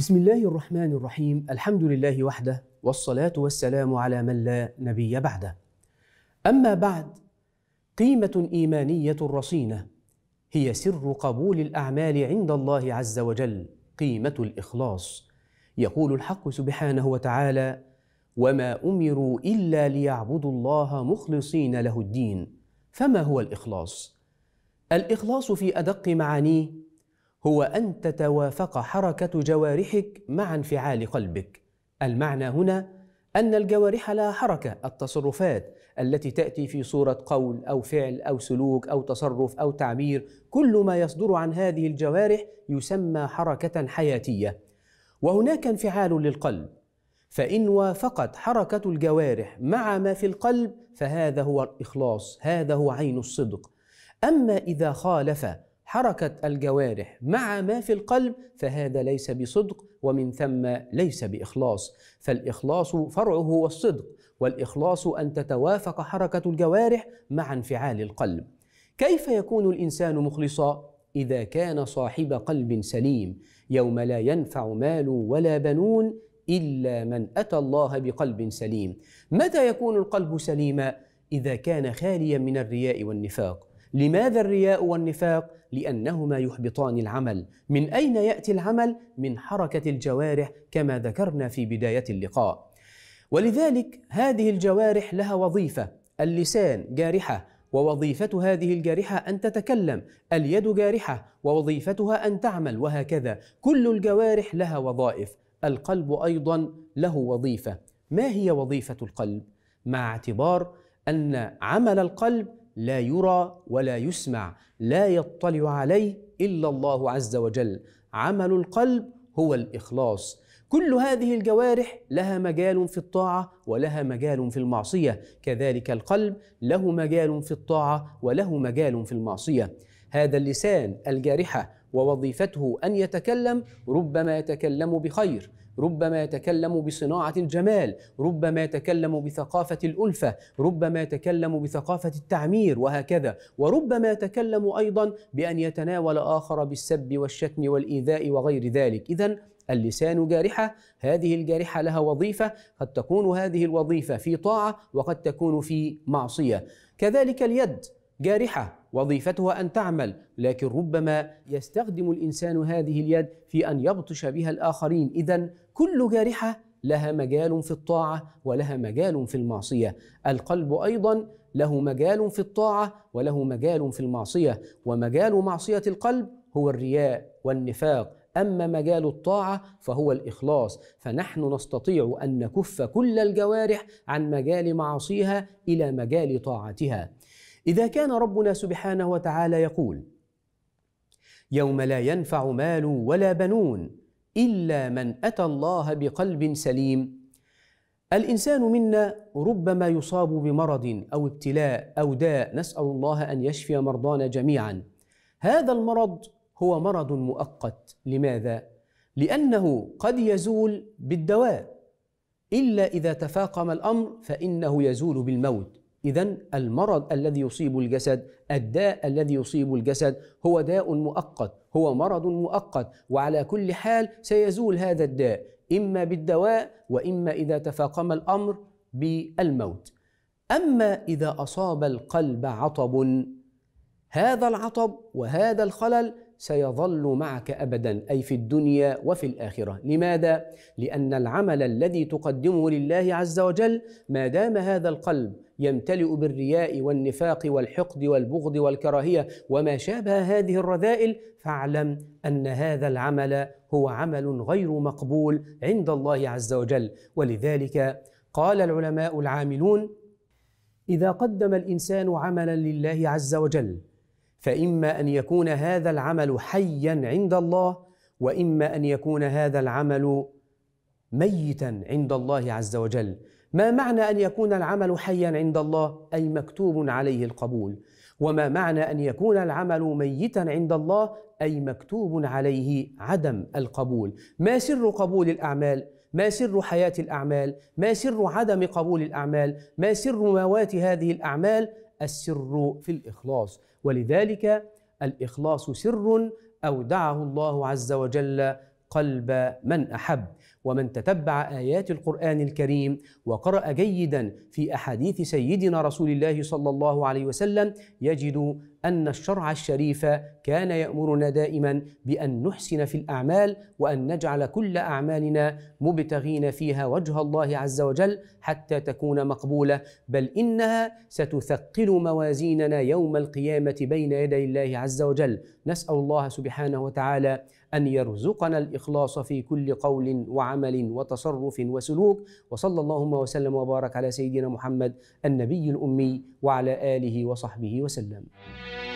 بسم الله الرحمن الرحيم الحمد لله وحده والصلاة والسلام على من لا نبي بعده أما بعد قيمة إيمانية رصينة هي سر قبول الأعمال عند الله عز وجل قيمة الإخلاص يقول الحق سبحانه وتعالى وما أمروا إلا ليعبدوا الله مخلصين له الدين فما هو الإخلاص؟ الإخلاص في أدق معانيه هو أن تتوافق حركة جوارحك مع انفعال قلبك. المعنى هنا أن الجوارح لها حركة، التصرفات التي تأتي في صورة قول أو فعل أو سلوك أو تصرف أو تعبير، كل ما يصدر عن هذه الجوارح يسمى حركة حياتية. وهناك انفعال للقلب، فإن وافقت حركة الجوارح مع ما في القلب فهذا هو الإخلاص، هذا هو عين الصدق. أما إذا خالف حركة الجوارح مع ما في القلب فهذا ليس بصدق ومن ثم ليس بإخلاص فالإخلاص فرعه هو الصدق والإخلاص أن تتوافق حركة الجوارح مع انفعال القلب كيف يكون الإنسان مخلصا؟ إذا كان صاحب قلب سليم يوم لا ينفع مال ولا بنون إلا من أتى الله بقلب سليم متى يكون القلب سليما؟ إذا كان خاليا من الرياء والنفاق لماذا الرياء والنفاق؟ لأنهما يحبطان العمل من أين يأتي العمل؟ من حركة الجوارح كما ذكرنا في بداية اللقاء ولذلك هذه الجوارح لها وظيفة اللسان جارحة ووظيفة هذه الجارحة أن تتكلم اليد جارحة ووظيفتها أن تعمل وهكذا كل الجوارح لها وظائف القلب أيضا له وظيفة ما هي وظيفة القلب؟ مع اعتبار أن عمل القلب لا يرى ولا يسمع لا يطلع عليه الا الله عز وجل عمل القلب هو الاخلاص كل هذه الجوارح لها مجال في الطاعه ولها مجال في المعصيه كذلك القلب له مجال في الطاعه وله مجال في المعصيه هذا اللسان الجارحه ووظيفته ان يتكلم ربما يتكلم بخير ربما يتكلم بصناعه الجمال ربما يتكلم بثقافه الالفه ربما يتكلم بثقافه التعمير وهكذا وربما يتكلم ايضا بان يتناول اخر بالسب والشتم والايذاء وغير ذلك اذا اللسان جارحة هذه الجارحة لها وظيفة قد تكون هذه الوظيفة في طاعة وقد تكون في معصية كذلك اليد جارحة وظيفتها أن تعمل لكن ربما يستخدم الإنسان هذه اليد في أن يبطش بها الآخرين إذا كل جارحة لها مجال في الطاعة ولها مجال في المعصية القلب أيضا له مجال في الطاعة وله مجال في المعصية ومجال معصية القلب هو الرياء والنفاق أما مجال الطاعة فهو الإخلاص فنحن نستطيع أن نكف كل الجوارح عن مجال معاصيها إلى مجال طاعتها اذا كان ربنا سبحانه وتعالى يقول يوم لا ينفع مال ولا بنون الا من اتى الله بقلب سليم الانسان منا ربما يصاب بمرض او ابتلاء او داء نسال الله ان يشفي مرضانا جميعا هذا المرض هو مرض مؤقت لماذا لانه قد يزول بالدواء الا اذا تفاقم الامر فانه يزول بالموت إذا المرض الذي يصيب الجسد، الداء الذي يصيب الجسد هو داء مؤقت، هو مرض مؤقت، وعلى كل حال سيزول هذا الداء إما بالدواء وإما إذا تفاقم الأمر بالموت. أما إذا أصاب القلب عطب هذا العطب وهذا الخلل سيظل معك ابدا اي في الدنيا وفي الاخره لماذا لان العمل الذي تقدمه لله عز وجل ما دام هذا القلب يمتلئ بالرياء والنفاق والحقد والبغض والكراهيه وما شابه هذه الرذائل فاعلم ان هذا العمل هو عمل غير مقبول عند الله عز وجل ولذلك قال العلماء العاملون اذا قدم الانسان عملا لله عز وجل فإما أن يكون هذا العمل حيا عند الله وإما أن يكون هذا العمل ميتا عند الله عز وجل ما معنى أن يكون العمل حيا عند الله أي مكتوب عليه القبول وما معنى أن يكون العمل ميتا عند الله أي مكتوب عليه عدم القبول ما سر قبول الأعمال؟ ما سر حياة الأعمال؟ ما سر عدم قبول الأعمال؟ ما سر موات هذه الأعمال؟ السر في الإخلاص ولذلك الإخلاص سر أودعه الله عز وجل قلب من أحب ومن تتبع ايات القران الكريم وقرا جيدا في احاديث سيدنا رسول الله صلى الله عليه وسلم يجد ان الشرع الشريف كان يامرنا دائما بان نحسن في الاعمال وان نجعل كل اعمالنا مبتغين فيها وجه الله عز وجل حتى تكون مقبوله بل انها ستثقل موازيننا يوم القيامه بين يدي الله عز وجل نسال الله سبحانه وتعالى ان يرزقنا الاخلاص في كل قول وعمل وعمل وتصرف وسلوك وصلى اللهم وسلم وبارك على سيدنا محمد النبي الامي وعلى اله وصحبه وسلم.